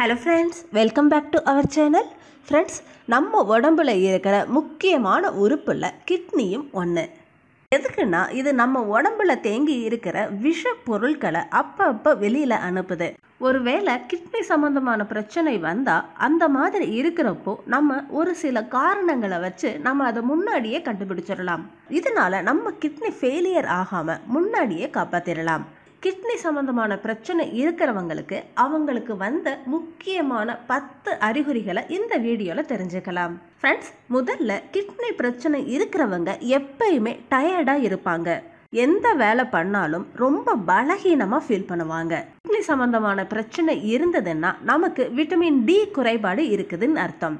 hello friends welcome back to our channel friends நம்ம உடம்புல இருக்கிற முக்கியமான உறுப்பில் கிட்னியும் ஒன்று எதுக்குன்னா இது நம்ம உடம்புல தேங்கி இருக்கிற விஷ பொருட்களை அப்பப்போ வெளியில் அனுப்புது ஒருவேளை கிட்னி சம்மந்தமான பிரச்சனை வந்தால் அந்த மாதிரி இருக்கிறப்போ நம்ம ஒரு சில காரணங்களை வச்சு நம்ம அதை முன்னாடியே கண்டுபிடிச்சிடலாம் இதனால நம்ம கிட்னி ஃபெயிலியர் ஆகாமல் முன்னாடியே காப்பாற்றிடலாம் கிட்னி சம்மந்தமான பிரச்சனை இருக்கிறவங்களுக்கு அவங்களுக்கு வந்த முக்கியமான பத்து அறிகுறிகளை இந்த வீடியோவில் தெரிஞ்சுக்கலாம் ஃப்ரெண்ட்ஸ் முதல்ல கிட்னி பிரச்சனை இருக்கிறவங்க எப்பயுமே டயர்டாக இருப்பாங்க எந்த வேலை பண்ணாலும் ரொம்ப பலகீனமாக ஃபீல் பண்ணுவாங்க கிட்னி சம்மந்தமான பிரச்சனை இருந்ததுன்னா நமக்கு விட்டமின் டி குறைபாடு இருக்குதுன்னு அர்த்தம்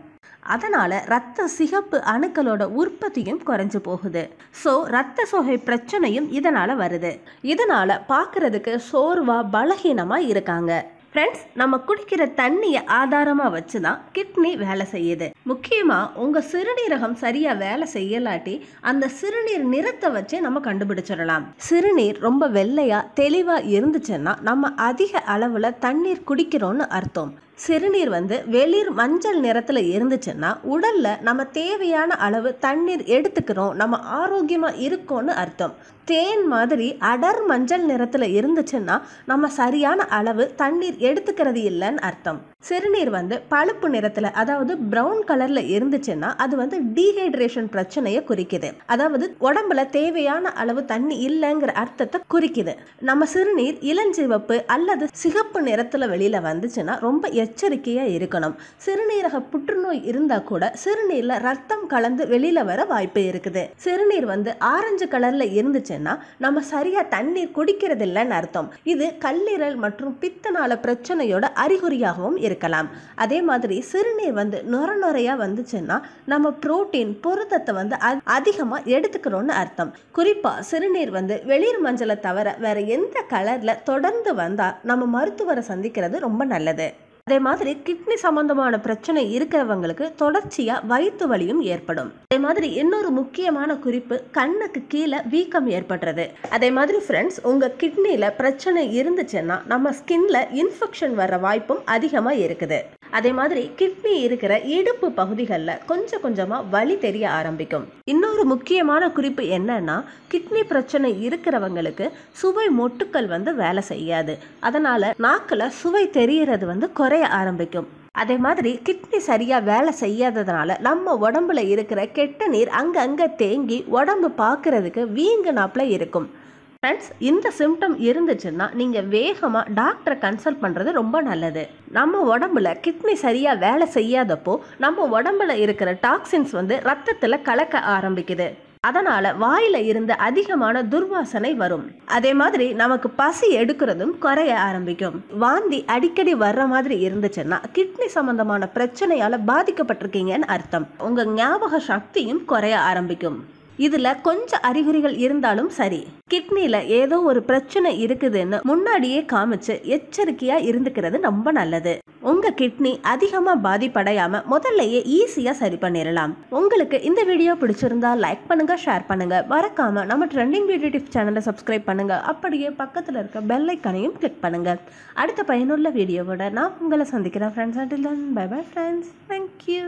அதனால் ரத்த சிகப்பு அணுக்களோட உற்பத்தியும் குறைஞ்சு போகுது ஸோ ரத்த சோகை பிரச்சனையும் இதனால் வருது இதனால் பார்க்குறதுக்கு சோர்வாக பலகீனமாக இருக்காங்க ஃப்ரெண்ட்ஸ் நம்ம குடிக்கிற தண்ணியை ஆதாரமாக வச்சு தான் கிட்னி வேலை செய்யுது முக்கியமாக உங்கள் சிறுநீரகம் சரியாக வேலை செய்யலாட்டி அந்த சிறுநீர் நிறத்தை வச்சே நம்ம கண்டுபிடிச்சிடலாம் சிறுநீர் ரொம்ப வெள்ளையாக தெளிவாக இருந்துச்சுன்னா நம்ம அதிக அளவில் தண்ணீர் குடிக்கிறோன்னு அர்த்தம் சிறுநீர் வந்து வெளிர் மஞ்சள் நிறத்தில் இருந்துச்சுன்னா உடலில் நம்ம தேவையான அளவு தண்ணீர் எடுத்துக்கிறோம் நம்ம ஆரோக்கியமாக இருக்கோம்னு அர்த்தம் தேன் மாதிரி அடர் மஞ்சள் நிறத்தில் இருந்துச்சுன்னா நம்ம சரியான அளவு தண்ணீர் எடுத்துக்கிறது இல்லைன்னு அர்த்தம் சிறுநீர் வந்து பழுப்பு நிறத்தில் அதாவது ப்ரௌன் கலரில் இருந்துச்சுன்னா அது வந்து டீஹைட்ரேஷன் பிரச்சனையை குறிக்குது அதாவது உடம்புல தேவையான அளவு தண்ணி இல்லைங்கிற அர்த்தத்தை குறிக்குது நம்ம சிறுநீர் இளஞ்சிவப்பு அல்லது சிகப்பு நிறத்தில் வெளியில் வந்துச்சுன்னா ரொம்ப எச்சரிக்கையாக இருக்கணும் சிறுநீரக புற்றுநோய் இருந்தால் கூட சிறுநீரில் ரத்தம் கலந்து வெளியில் வர வாய்ப்பு இருக்குது சிறுநீர் வந்து ஆரஞ்சு கலரில் இருந்துச்சுன்னா நம்ம சரியாக தண்ணீர் குடிக்கிறது இல்லைன்னு அர்த்தம் இது கல்லீரல் மற்றும் பித்தனால பிரச்சனையோட அறிகுறியாகவும் இருக்கலாம் அதே மாதிரி சிறுநீர் வந்து நுர நுரையாக வந்துச்சுன்னா நம்ம புரோட்டீன் புரதத்தை வந்து அதிகமாக எடுத்துக்கிறோன்னு அர்த்தம் குறிப்பாக சிறுநீர் வந்து வெளிர் மஞ்சளை தவிர வேறு எந்த கலரில் தொடர்ந்து வந்தால் நம்ம மருத்துவரை சந்திக்கிறது ரொம்ப நல்லது அதே மாதிரி கிட்னி சம்பந்தமான பிரச்சனை இருக்கிறவங்களுக்கு தொடர்ச்சியா வயிற்று வலியும் ஏற்படும் அதே மாதிரி இன்னொரு முக்கியமான குறிப்பு கண்ணுக்கு கீழே வீக்கம் ஏற்படுறது அதே மாதிரி ஃப்ரெண்ட்ஸ் உங்க கிட்னில பிரச்சனை இருந்துச்சுன்னா நம்ம ஸ்கின்ல இன்ஃபெக்ஷன் வர வாய்ப்பும் அதிகமா இருக்குது அதே மாதிரி கிட்னி இருக்கிற இடுப்பு பகுதிகளில் கொஞ்சம் கொஞ்சமாக வலி தெரிய ஆரம்பிக்கும் இன்னொரு முக்கியமான குறிப்பு என்னன்னா கிட்னி பிரச்சனை இருக்கிறவங்களுக்கு சுவை மொட்டுக்கள் வந்து வேலை செய்யாது அதனால நாக்கில் சுவை தெரியறது வந்து குறைய ஆரம்பிக்கும் அதே மாதிரி கிட்னி சரியாக வேலை செய்யாததுனால நம்ம உடம்புல இருக்கிற கெட்ட நீர் அங்கங்கே தேங்கி உடம்பு பார்க்கறதுக்கு வீங்கு நாப்பில் இருக்கும் ஃப்ரெண்ட்ஸ் இந்த சிம்டம் இருந்துச்சுன்னா நீங்கள் வேகமாக டாக்டரை கன்சல்ட் பண்ணுறது ரொம்ப நல்லது நம்ம உடம்புல கிட்னி சரியாக வேலை செய்யாதப்போ நம்ம உடம்புல இருக்கிற டாக்ஸின்ஸ் வந்து ரத்தத்தில் கலக்க ஆரம்பிக்குது அதனால வாயில இருந்து அதிகமான துர்வாசனை வரும் அதே மாதிரி நமக்கு பசி எடுக்கிறதும் குறைய ஆரம்பிக்கும் வாந்தி அடிக்கடி வர்ற மாதிரி இருந்துச்சுன்னா கிட்னி சம்பந்தமான பிரச்சனையால பாதிக்கப்பட்டிருக்கீங்கன்னு அர்த்தம் உங்க ஞாபக சக்தியும் குறைய ஆரம்பிக்கும் இதில் கொஞ்சம் அறிகுறிகள் இருந்தாலும் சரி கிட்னியில் ஏதோ ஒரு பிரச்சனை இருக்குதுன்னு முன்னாடியே காமிச்சு எச்சரிக்கையாக இருந்துக்கிறது ரொம்ப நல்லது உங்கள் கிட்னி அதிகமாக பாதிப்படையாமல் முதல்லையே ஈஸியாக சரி பண்ணிடலாம் உங்களுக்கு இந்த வீடியோ பிடிச்சிருந்தா லைக் பண்ணுங்கள் ஷேர் பண்ணுங்க மறக்காம நம்ம ட்ரெண்டிங் பியூட்டி டிப் சேனலை சப்ஸ்கிரைப் பண்ணுங்கள் அப்படியே பக்கத்தில் இருக்க பெல் ஐக்கனையும் கிளிக் பண்ணுங்கள் அடுத்த பயனுள்ள வீடியோவோட நான் உங்களை சந்திக்கிறேன் friends until then bye bye friends thank you